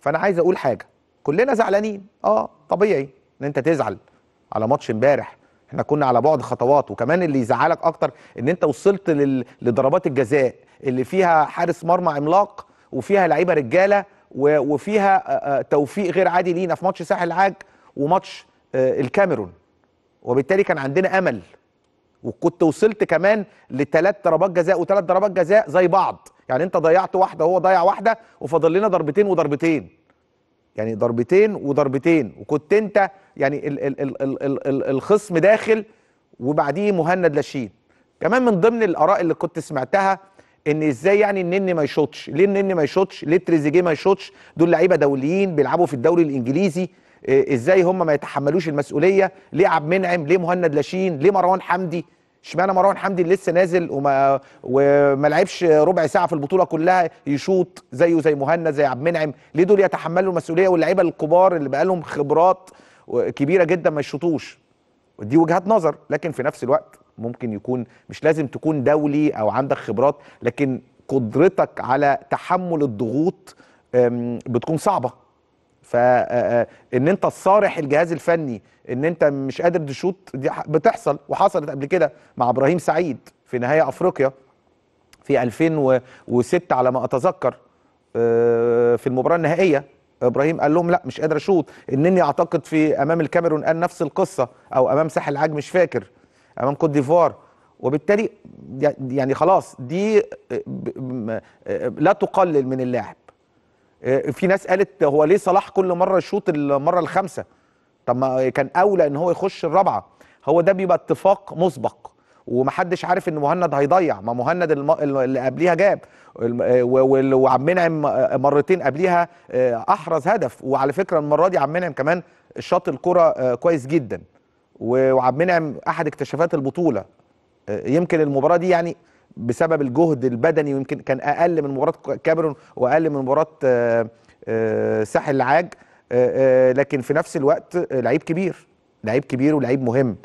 فانا عايز اقول حاجه كلنا زعلانين اه طبيعي ان انت تزعل على ماتش امبارح احنا كنا على بعد خطوات وكمان اللي يزعلك اكتر ان انت وصلت لل... لضربات الجزاء اللي فيها حارس مرمى عملاق وفيها لعيبه رجاله و... وفيها آه، آه، توفيق غير عادي لينا في ماتش ساحل العاج وماتش آه، الكاميرون وبالتالي كان عندنا امل وكنت وصلت كمان لثلاث ضربات جزاء وثلاث ضربات جزاء زي بعض يعني انت ضيعت واحده وهو ضيع واحده وفاضل لنا ضربتين وضربتين يعني ضربتين وضربتين وكنت انت يعني ال ال ال ال ال ال الخصم داخل وبعديه مهند لاشين كمان من ضمن الاراء اللي كنت سمعتها ان ازاي يعني النني ما يشوطش ليه النني ما يشوطش ليه تريزيجيه ما يشوطش دول لعيبه دوليين بيلعبوا في الدوري الانجليزي آه، ازاي هم ما يتحملوش المسؤوليه ليه عبد المنعم ليه مهند لاشين ليه مروان حمدي اشمعنى مروان حمدي لسه نازل وما وما لعبش ربع ساعه في البطوله كلها يشوط زيه زي مهند زي عبد المنعم ليه دول يتحملوا المسؤوليه واللعيبه الكبار اللي بقى لهم خبرات كبيره جدا ما يشوطوش دي وجهات نظر لكن في نفس الوقت ممكن يكون مش لازم تكون دولي او عندك خبرات لكن قدرتك على تحمل الضغوط بتكون صعبه فان آه، آه، انت تصارح الجهاز الفني ان انت مش قادر تشوط دي بتحصل وحصلت قبل كده مع ابراهيم سعيد في نهائي افريقيا في 2006 على ما اتذكر آه، في المباراه النهائيه ابراهيم قال لهم لا مش قادر اشوط انني اعتقد في امام الكاميرون قال نفس القصه او امام ساحل العاج مش فاكر امام كوت ديفوار وبالتالي يعني خلاص دي لا تقلل من اللاعب آه، في ناس قالت هو ليه صلاح كل مره يشوط المره الخامسه طب ما كان اولى ان هو يخش الرابعه هو ده بيبقى اتفاق مسبق ومحدش عارف ان مهند هيضيع ما مهند اللي قبليها جاب آه، وعم منعم آه، مرتين قبليها احرز هدف وعلى فكره المره دي عم منعم كمان شاط الكره كويس جدا وعم منعم احد اكتشافات البطوله يمكن المباراه دي يعني بسبب الجهد البدني ويمكن كان اقل من مباراه كاميرون واقل من مباراه آه، آه، ساحل العاج آه، لكن في نفس الوقت لعيب كبير لعيب كبير ولعيب مهم